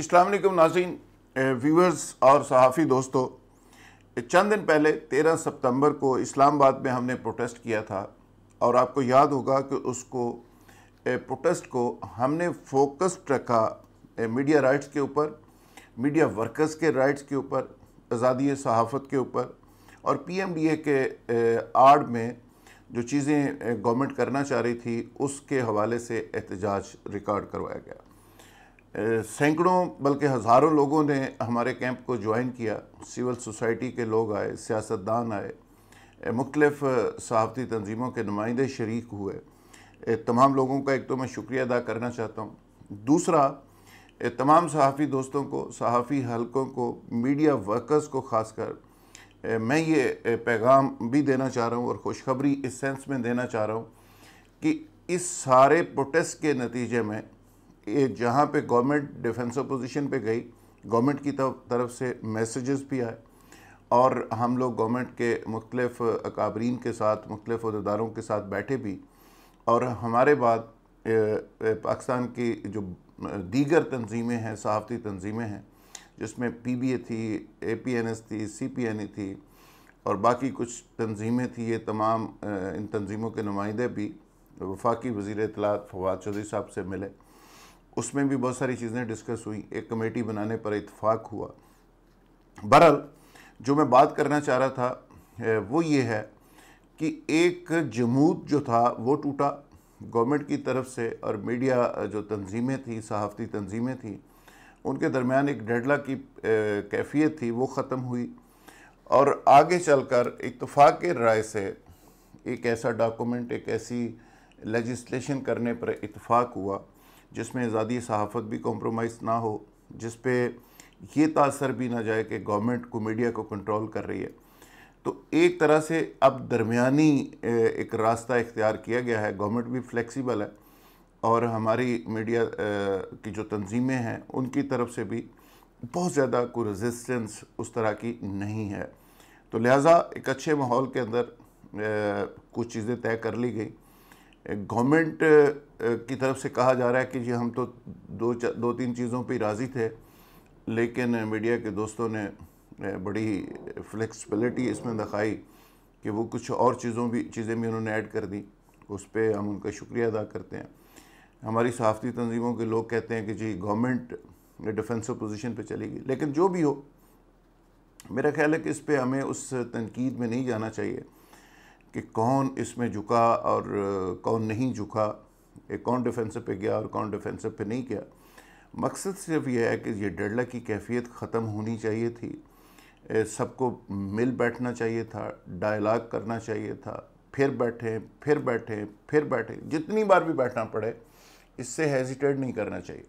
अल्लाम नाजीन व्यूअर्स और सहाफ़ी दोस्तों चंद दिन पहले 13 सितंबर को इस्लामाबाद में हमने प्रोटेस्ट किया था और आपको याद होगा कि उसको प्रोटेस्ट को हमने फोकस्ड रखा मीडिया राइट्स के ऊपर मीडिया वर्कर्स के राइट्स के ऊपर आज़ादी सहाफ़त के ऊपर और पीएमडीए के आड़ में जो चीज़ें गवर्नमेंट करना चाह रही थी उसके हवाले से एहतजाज रिकॉर्ड करवाया गया सैकड़ों बल्कि हज़ारों लोगों ने हमारे कैंप को ज्वाइन किया सिविल सोसाइटी के लोग आए सियासतदान आए मुख्तलफ़ सहाफ़ती तंजीमों के नुमाइंदे शरीक हुए तमाम लोगों का एक तो मैं शुक्रिया अदा करना चाहता हूँ दूसरा तमाम सहाफ़ी दोस्तों को सहाफ़ी हलकों को मीडिया वर्कर्स को ख़ास कर मैं ये पैगाम भी देना चाह रहा हूँ और खुशखबरी इस सेंस में देना चाह रहा हूँ कि इस सारे प्रोटेस्ट के नतीजे में ये जहाँ पे गवर्नमेंट डिफेंस अपोजिशन पे गई गवर्नमेंट की तरफ से मैसेजेस भी आए और हम लोग गवर्नमेंट के मुख्तलिफ अकाबरीन के साथ मुख्तलिफ अहदेदारों के साथ बैठे भी और हमारे बाद पाकिस्तान की जो दीगर तंजीमें हैं सहाफ़ती तंजीमें हैं जिसमें पी बी ए थी ए पी एन एस थी सी पी एन ई थी और बाकी कुछ तंजीमें थी ये तमाम इन तंजीमों के नुमाइंदे भी वफाकी वज़ी अतलात फवाद चौधरी साहब से मिले उसमें भी बहुत सारी चीज़ें डिस्कस हुई एक कमेटी बनाने पर इतफाक़ हुआ बहरहाल जो मैं बात करना चाह रहा था वो ये है कि एक जमूत जो था वो टूटा गवर्नमेंट की तरफ से और मीडिया जो तंजीमें थी सहाफ़ती तंजीमें थी उनके दरमियान एक डेडला की कैफियत थी वो ख़त्म हुई और आगे चलकर इतफ़ाक़ के राय से एक ऐसा डॉक्यूमेंट एक ऐसी लजिस्लेशन करने पर इतफ़ाक़ हुआ जिसमें आज़ादी सहाफ़त भी कॉम्प्रोमाइज़ ना हो जिस पे ये तासर भी ना जाए कि गवर्नमेंट को मीडिया को कंट्रोल कर रही है तो एक तरह से अब दरमिया एक रास्ता इख्तियार किया गया है गवर्नमेंट भी फ्लेक्सिबल है और हमारी मीडिया की जो तंजीमें हैं उनकी तरफ से भी बहुत ज़्यादा कोई रेजिस्टेंस उस तरह की नहीं है तो लिहाजा एक अच्छे माहौल के अंदर कुछ चीज़ें तय कर ली गई गवर्नमेंट की तरफ से कहा जा रहा है कि जी हम तो दो दो तीन चीज़ों पर राज़ी थे लेकिन मीडिया के दोस्तों ने बड़ी फ्लेक्सिबिलिटी इसमें दिखाई कि वो कुछ और चीज़ों भी चीज़ें भी उन्होंने ऐड कर दी उस पर हम उनका शुक्रिया अदा करते हैं हमारी सहाफ़ती तनजीमों के लोग कहते हैं कि जी गवर्नमेंट डिफेंसिव पोजीशन पे चली गई लेकिन जो भी हो मेरा ख्याल है कि इस पर हमें उस तनकीद में नहीं जाना चाहिए कि कौन इसमें झुका और कौन नहीं झुका कौन डिफेंसिव पे गया और कौन डिफेंसिव पे नहीं गया मकसद सिर्फ यह है कि ये डरला की कैफियत ख़त्म होनी चाहिए थी सबको मिल बैठना चाहिए था डायलाग करना चाहिए था फिर बैठें फिर बैठें फिर बैठें जितनी बार भी बैठना पड़े इससे हेजिटेट नहीं करना चाहिए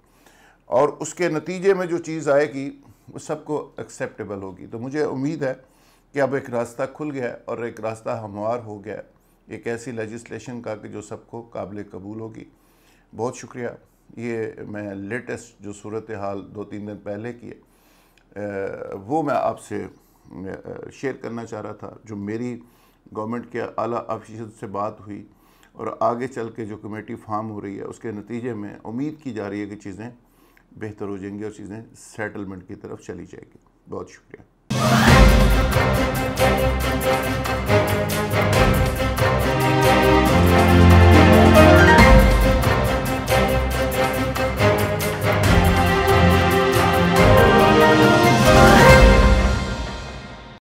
और उसके नतीजे में जो चीज़ आएगी वो सबको एक्सेप्टेबल होगी तो मुझे उम्मीद है कि अब एक रास्ता खुल गया है और एक रास्ता हमवार हो गया है एक ऐसी लेजिस्लेशन का कि जो सबको काबिल कबूल होगी बहुत शुक्रिया ये मैं लेटेस्ट जो सूरत हाल दो तीन दिन पहले की है वो मैं आपसे शेयर करना चाह रहा था जो मेरी गवर्नमेंट के आला ऑफिसर से बात हुई और आगे चल के जो कमेटी फार्म हो रही है उसके नतीजे में उम्मीद की जा रही है कि चीज़ें बेहतर हो जाएंगी और चीज़ें सेटलमेंट की तरफ चली जाएगी बहुत शुक्रिया Thank you.